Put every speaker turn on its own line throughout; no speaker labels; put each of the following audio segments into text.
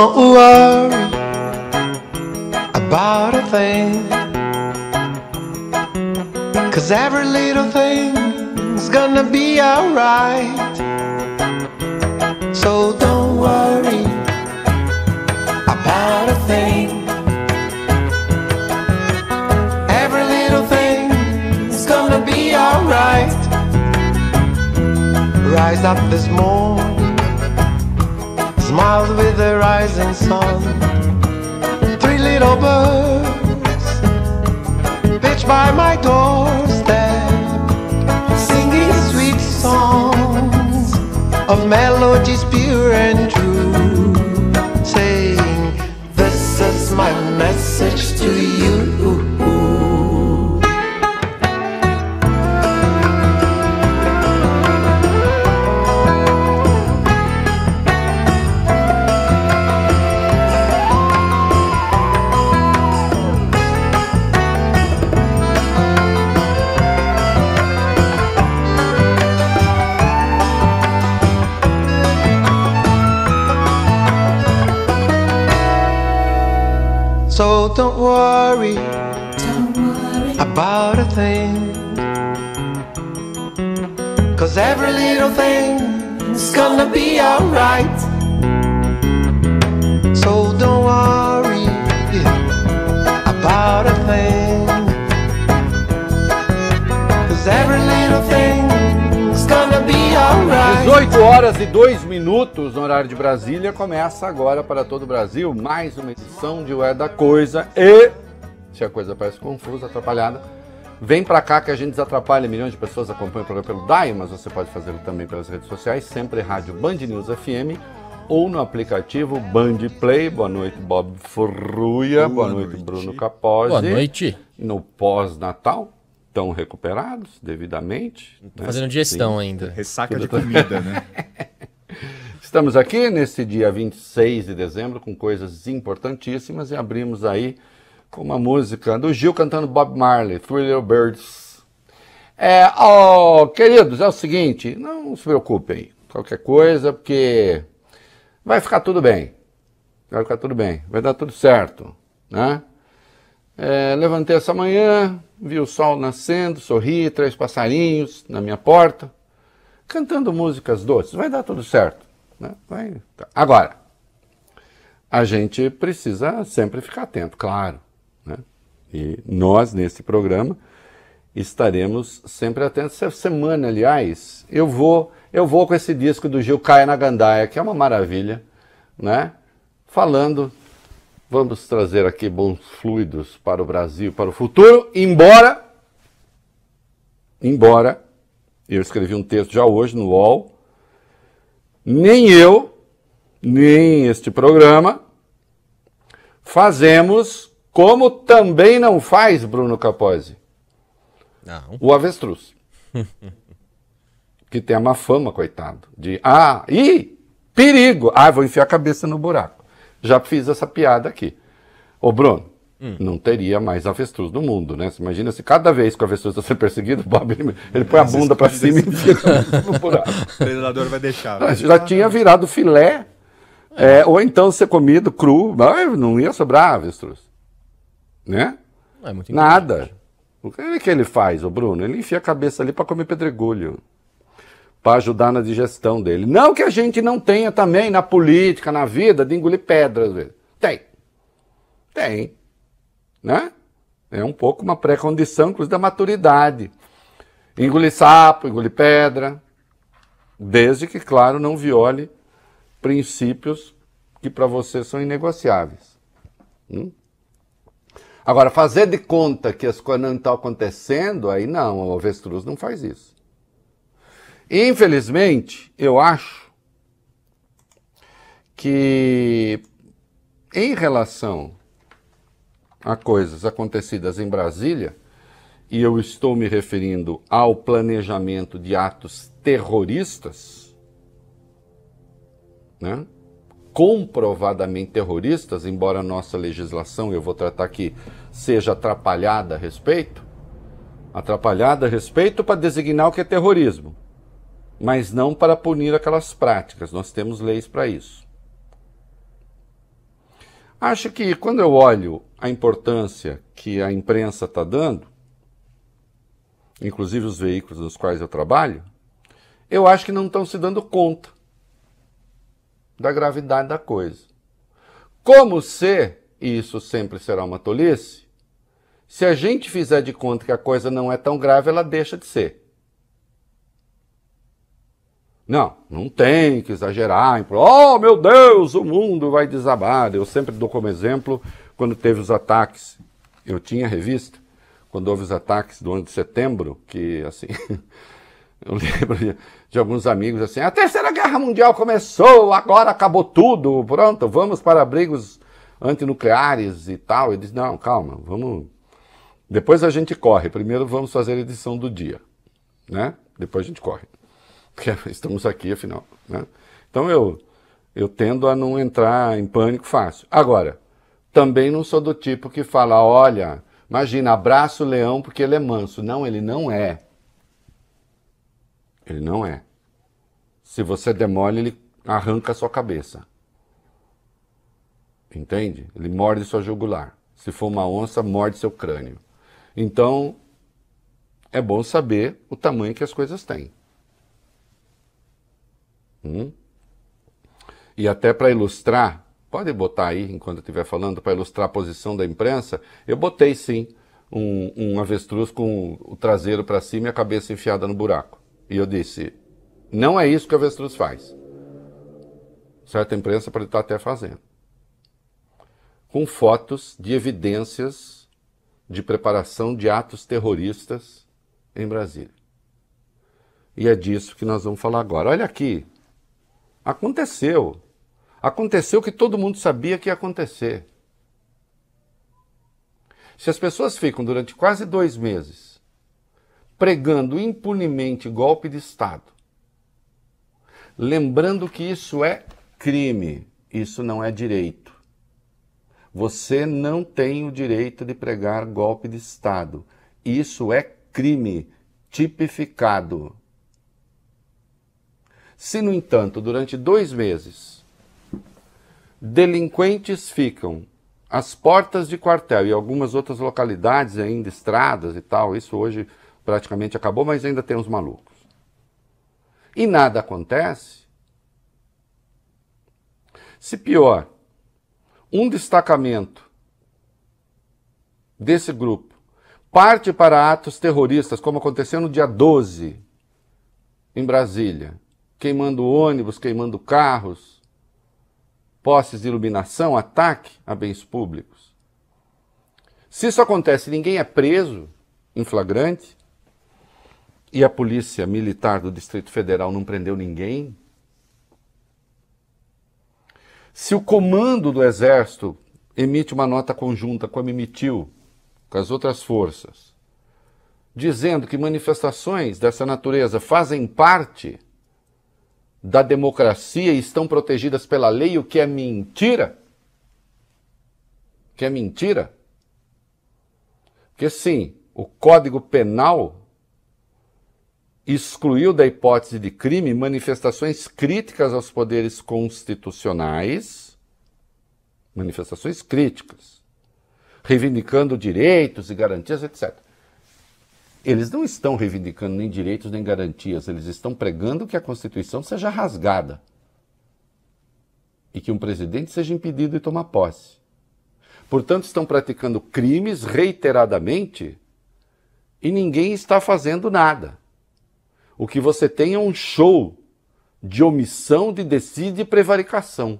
Don't worry about a thing Cause every little thing's gonna be alright So don't worry about a thing Every little thing's gonna be alright Rise up this morning with the rising sun. Three little birds perched by my doorstep, singing sweet songs of melodies pure and true, saying, This is my message to you. don't worry, don't worry about a thing. Cause every little thing's gonna be alright. So don't worry about a thing. Cause every little thing 18 horas e 2 minutos no horário de Brasília. Começa agora para todo o Brasil mais uma edição de O É da Coisa. E se a coisa parece confusa, atrapalhada, vem para cá que a gente desatrapalha. Milhões de pessoas acompanham o programa pelo DAI, mas você pode fazê-lo também pelas redes sociais, sempre Rádio Band News FM ou no aplicativo Band Play. Boa noite, Bob Furruia. Boa, Boa noite, noite, Bruno Capozzi. Boa noite. No pós-natal, estão recuperados devidamente. Né? Fazendo digestão Sim. ainda. Ressaca Tudo de comida, né? Estamos aqui nesse dia 26 de dezembro com coisas importantíssimas e abrimos aí com uma música do Gil cantando Bob Marley, Three Little Birds. É, oh, queridos, é o seguinte, não se preocupem, qualquer coisa, porque vai ficar tudo bem. Vai ficar tudo bem, vai dar tudo certo, né? É, levantei essa manhã, vi o sol nascendo, sorri, três passarinhos na minha porta, cantando músicas doces. Vai dar tudo certo. Né? Vai... Tá. Agora, a gente precisa sempre ficar atento, claro. Né? E nós, nesse programa, estaremos sempre atentos. Essa semana, aliás, eu vou, eu vou com esse disco do Gil Caia na Gandaia, que é uma maravilha, né? Falando Vamos trazer aqui bons fluidos para o Brasil, para o futuro, embora. Embora. Eu escrevi um texto já hoje no UOL. Nem eu, nem este programa, fazemos como também não faz Bruno Capozzi. Não. O avestruz. que tem a má fama, coitado, de ah, e perigo. Ah, vou enfiar a cabeça no buraco. Já fiz essa piada aqui. Ô, Bruno, hum. não teria mais avestruz no mundo, né? Você imagina se cada vez que o avestruz está sendo perseguido, o Bob ele, ele põe a bunda para cima e enfia no buraco. O treinador vai deixar. Vai né? já tinha virado filé. É. É, ou então ser comido cru, não ia sobrar avestruz. Né? É Nada. O que, é que ele faz, o Bruno? Ele enfia a cabeça ali para comer pedregulho para ajudar na digestão dele. Não que a gente não tenha também na política, na vida, de engolir pedra às vezes. Tem. Tem. Né? É um pouco uma pré-condição, inclusive, da maturidade. Engolir sapo, engolir pedra, desde que, claro, não viole princípios que para você são inegociáveis. Hum? Agora, fazer de conta que as coisas não estão acontecendo, aí não, o avestruz não faz isso. Infelizmente, eu acho que em relação a coisas acontecidas em Brasília, e eu estou me referindo ao planejamento de atos terroristas, né? comprovadamente terroristas, embora a nossa legislação, eu vou tratar aqui, seja atrapalhada a respeito, atrapalhada a respeito para designar o que é terrorismo mas não para punir aquelas práticas. Nós temos leis para isso. Acho que quando eu olho a importância que a imprensa está dando, inclusive os veículos nos quais eu trabalho, eu acho que não estão se dando conta da gravidade da coisa. Como se, e isso sempre será uma tolice, se a gente fizer de conta que a coisa não é tão grave, ela deixa de ser. Não, não tem que exagerar. Oh, meu Deus, o mundo vai desabar. Eu sempre dou como exemplo quando teve os ataques. Eu tinha revista, quando houve os ataques do ano de setembro, que assim. eu lembro de, de alguns amigos assim: a Terceira Guerra Mundial começou, agora acabou tudo, pronto, vamos para abrigos antinucleares e tal. Eu disse: não, calma, vamos. Depois a gente corre. Primeiro vamos fazer a edição do dia, né? Depois a gente corre porque estamos aqui afinal. Né? Então eu, eu tendo a não entrar em pânico fácil. Agora, também não sou do tipo que fala, olha, imagina, abraça o leão porque ele é manso. Não, ele não é. Ele não é. Se você demole, ele arranca a sua cabeça. Entende? Ele morde sua jugular. Se for uma onça, morde seu crânio. Então, é bom saber o tamanho que as coisas têm. Hum? E até para ilustrar, pode botar aí enquanto eu estiver falando, para ilustrar a posição da imprensa, eu botei sim um, um avestruz com o traseiro para cima e a cabeça enfiada no buraco. E eu disse: não é isso que o avestruz faz. Certa imprensa pode estar até fazendo. Com fotos de evidências de preparação de atos terroristas em Brasília. E é disso que nós vamos falar agora. Olha aqui, Aconteceu. Aconteceu que todo mundo sabia que ia acontecer. Se as pessoas ficam durante quase dois meses pregando impunemente golpe de Estado, lembrando que isso é crime, isso não é direito. Você não tem o direito de pregar golpe de Estado. Isso é crime tipificado se, no entanto, durante dois meses, delinquentes ficam às portas de quartel e algumas outras localidades ainda, estradas e tal, isso hoje praticamente acabou, mas ainda tem uns malucos. E nada acontece. Se pior, um destacamento desse grupo parte para atos terroristas, como aconteceu no dia 12 em Brasília queimando ônibus, queimando carros, postes de iluminação, ataque a bens públicos. Se isso acontece, ninguém é preso em flagrante e a polícia militar do Distrito Federal não prendeu ninguém. Se o comando do Exército emite uma nota conjunta, como emitiu com as outras forças, dizendo que manifestações dessa natureza fazem parte da democracia estão protegidas pela lei, o que é mentira? Que é mentira? Porque sim, o Código Penal excluiu da hipótese de crime manifestações críticas aos poderes constitucionais, manifestações críticas, reivindicando direitos e garantias, etc eles não estão reivindicando nem direitos nem garantias, eles estão pregando que a Constituição seja rasgada e que um presidente seja impedido de tomar posse. Portanto, estão praticando crimes reiteradamente e ninguém está fazendo nada. O que você tem é um show de omissão, de decide e prevaricação.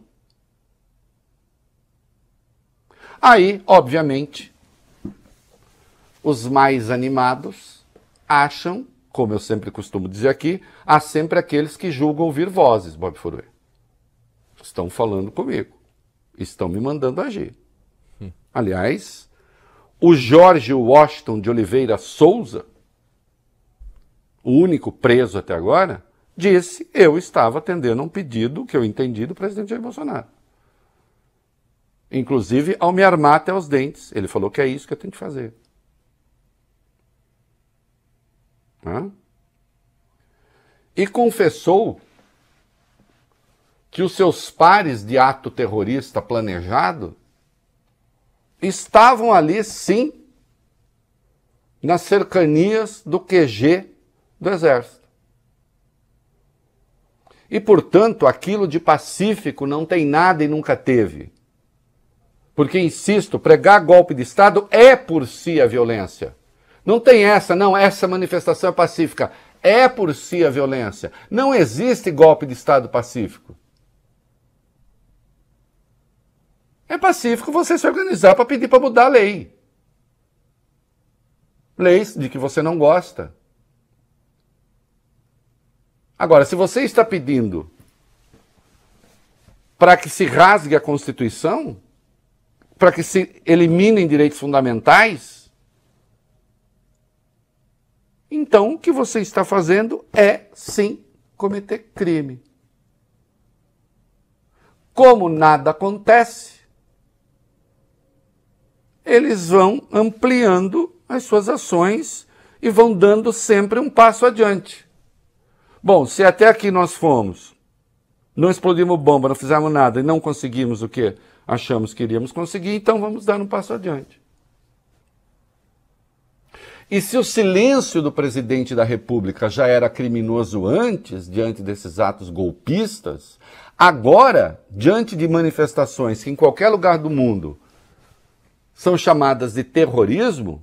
Aí, obviamente, os mais animados acham, como eu sempre costumo dizer aqui, há sempre aqueles que julgam ouvir vozes, Bob Furue. Estão falando comigo. Estão me mandando agir. Hum. Aliás, o Jorge Washington de Oliveira Souza, o único preso até agora, disse eu estava atendendo a um pedido que eu entendi do presidente Jair Bolsonaro. Inclusive ao me armar até os dentes. Ele falou que é isso que eu tenho que fazer. Né? E confessou que os seus pares de ato terrorista planejado estavam ali, sim, nas cercanias do QG do Exército. E, portanto, aquilo de pacífico não tem nada e nunca teve. Porque, insisto, pregar golpe de Estado é por si a violência. Não tem essa, não, essa manifestação é pacífica. É por si a violência. Não existe golpe de Estado pacífico. É pacífico você se organizar para pedir para mudar a lei. Leis de que você não gosta. Agora, se você está pedindo para que se rasgue a Constituição, para que se eliminem direitos fundamentais, então, o que você está fazendo é, sim, cometer crime. Como nada acontece, eles vão ampliando as suas ações e vão dando sempre um passo adiante. Bom, se até aqui nós fomos, não explodimos bomba, não fizemos nada e não conseguimos o que achamos que iríamos conseguir, então vamos dar um passo adiante. E se o silêncio do presidente da República já era criminoso antes, diante desses atos golpistas, agora, diante de manifestações que em qualquer lugar do mundo são chamadas de terrorismo,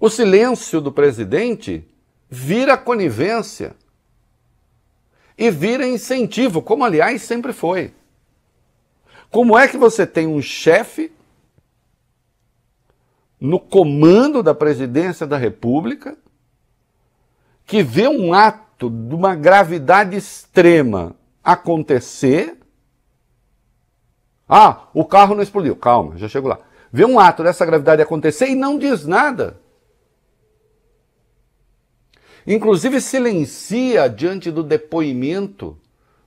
o silêncio do presidente vira conivência e vira incentivo, como aliás sempre foi. Como é que você tem um chefe no comando da presidência da República, que vê um ato de uma gravidade extrema acontecer. Ah, o carro não explodiu. Calma, já chego lá. Vê um ato dessa gravidade acontecer e não diz nada. Inclusive, silencia diante do depoimento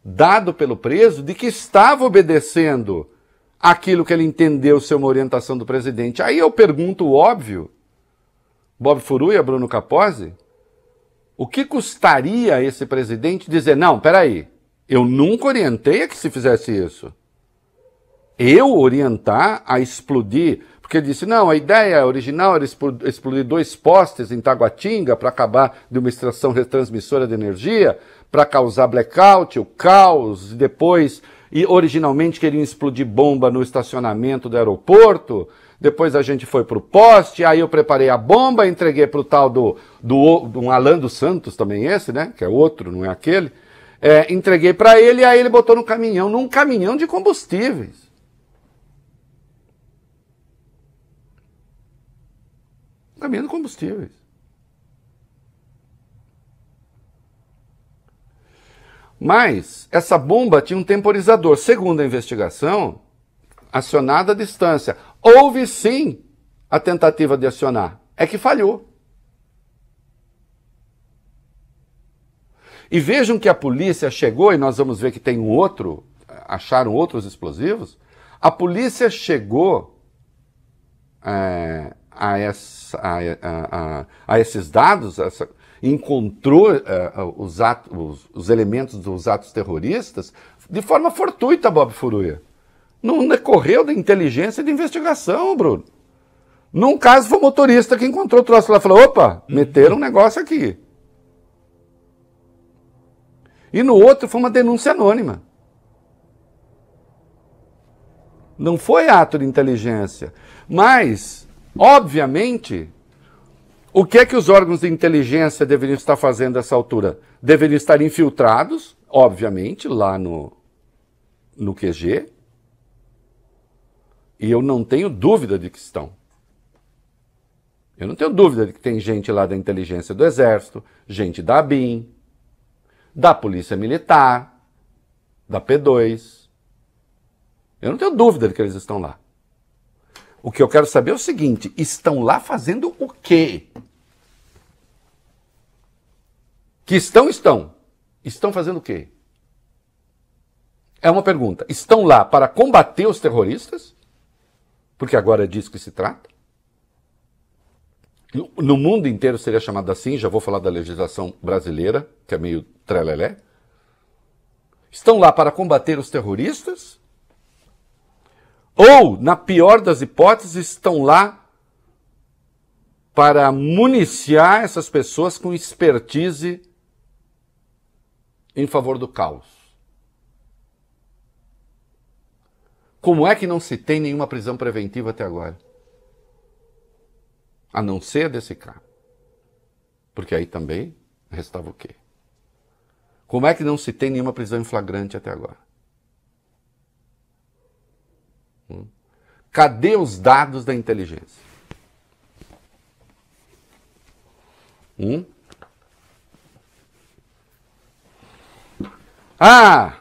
dado pelo preso de que estava obedecendo aquilo que ele entendeu ser uma orientação do presidente. Aí eu pergunto o óbvio, Bob Furui e Bruno Capozzi, o que custaria esse presidente dizer, não, peraí, eu nunca orientei a que se fizesse isso. Eu orientar a explodir, porque ele disse, não, a ideia original era explodir dois postes em Taguatinga para acabar de uma estação retransmissora de energia, para causar blackout, o caos, e depois e originalmente queriam explodir bomba no estacionamento do aeroporto. Depois a gente foi para o poste, aí eu preparei a bomba, entreguei para o tal do, do, do um Alan dos Santos, também esse, né? Que é outro, não é aquele. É, entreguei para ele, aí ele botou no caminhão, num caminhão de combustíveis. Caminhão de combustíveis. Mas essa bomba tinha um temporizador. Segundo a investigação, acionada à distância, houve sim a tentativa de acionar. É que falhou. E vejam que a polícia chegou, e nós vamos ver que tem um outro, acharam outros explosivos. A polícia chegou é, a, essa, a, a, a, esses dados, essa, encontrou uh, os, atos, os, elementos dos atos terroristas de forma fortuita, Bob Furuia. Não decorreu de inteligência e de investigação, Bruno. Num caso, foi o motorista que encontrou o troço lá e falou: opa, uhum. meteram um negócio aqui. E no outro, foi uma denúncia anônima. Não foi ato de inteligência. Mas, obviamente, o que é que os órgãos de inteligência deveriam estar fazendo nessa altura? Deveriam estar infiltrados, obviamente, lá no, no QG. E eu não tenho dúvida de que estão. Eu não tenho dúvida de que tem gente lá da inteligência do Exército, gente da ABIN, da Polícia Militar, da P2. Eu não tenho dúvida de que eles estão lá. O que eu quero saber é o seguinte: estão lá fazendo o quê? Que estão, estão. Estão fazendo o quê? É uma pergunta. Estão lá para combater os terroristas? Porque agora é disso que se trata. No mundo inteiro seria chamado assim, já vou falar da legislação brasileira, que é meio trelelé. Estão lá para combater os terroristas? Ou, na pior das hipóteses, estão lá para municiar essas pessoas com expertise em favor do caos. Como é que não se tem nenhuma prisão preventiva até agora? A não ser desse cara. Porque aí também restava o quê? Como é que não se tem nenhuma prisão em flagrante até agora? Cadê os dados da inteligência? Hum? Ah,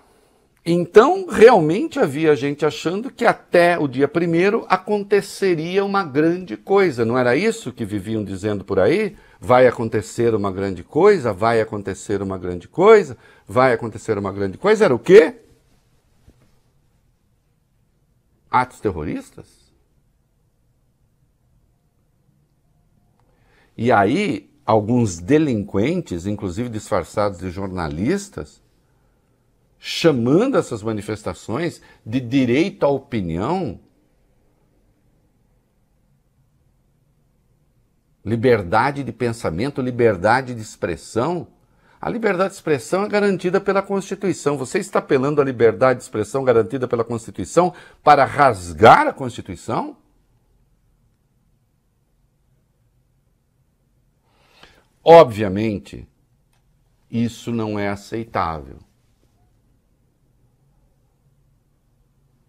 então realmente havia gente achando que até o dia primeiro aconteceria uma grande coisa. Não era isso que viviam dizendo por aí? Vai acontecer uma grande coisa, vai acontecer uma grande coisa, vai acontecer uma grande coisa. Era o quê? atos terroristas? E aí, alguns delinquentes, inclusive disfarçados de jornalistas, chamando essas manifestações de direito à opinião, liberdade de pensamento, liberdade de expressão. A liberdade de expressão é garantida pela Constituição. Você está apelando à liberdade de expressão garantida pela Constituição para rasgar a Constituição? Obviamente, isso não é aceitável.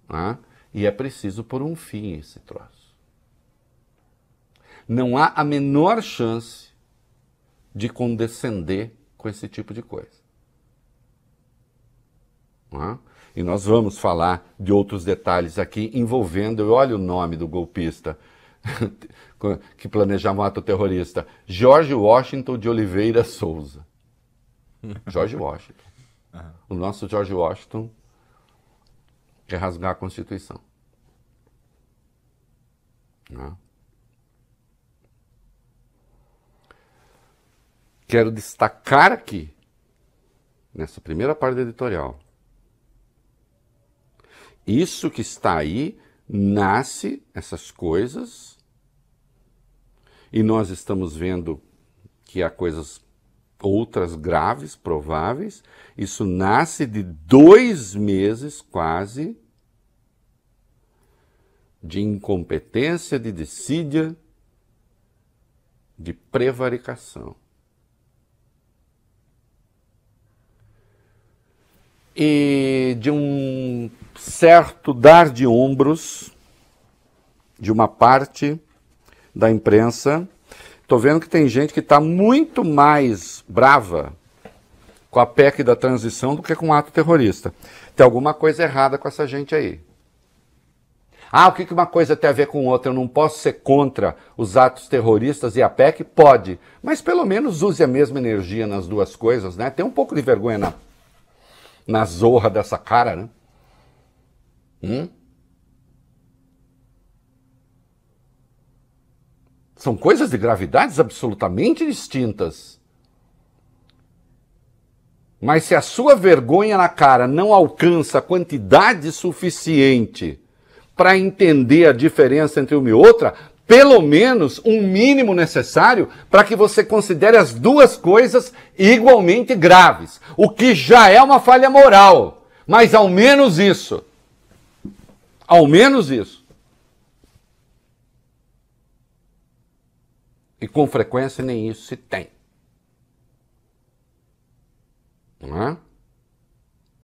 Né? E é preciso pôr um fim a esse troço. Não há a menor chance de condescender com esse tipo de coisa. É? E nós vamos falar de outros detalhes aqui envolvendo, olha o nome do golpista que planejava o ato terrorista, George Washington de Oliveira Souza. George Washington. O nosso George Washington quer rasgar a Constituição. Não é? quero destacar aqui, nessa primeira parte do editorial, isso que está aí nasce, essas coisas, e nós estamos vendo que há coisas outras graves, prováveis. Isso nasce de dois meses quase de incompetência, de decídia, de prevaricação. e de um certo dar de ombros de uma parte da imprensa. Estou vendo que tem gente que está muito mais brava com a PEC da transição do que com o ato terrorista. Tem alguma coisa errada com essa gente aí. Ah, o que uma coisa tem a ver com outra? Eu não posso ser contra os atos terroristas e a PEC? Pode. Mas pelo menos use a mesma energia nas duas coisas, né? Tem um pouco de vergonha na na zorra dessa cara, né? Hum? São coisas de gravidades absolutamente distintas. Mas se a sua vergonha na cara não alcança a quantidade suficiente para entender a diferença entre uma e outra, pelo menos um mínimo necessário para que você considere as duas coisas igualmente graves, o que já é uma falha moral, mas ao menos isso. Ao menos isso. E com frequência nem isso se tem. Não é?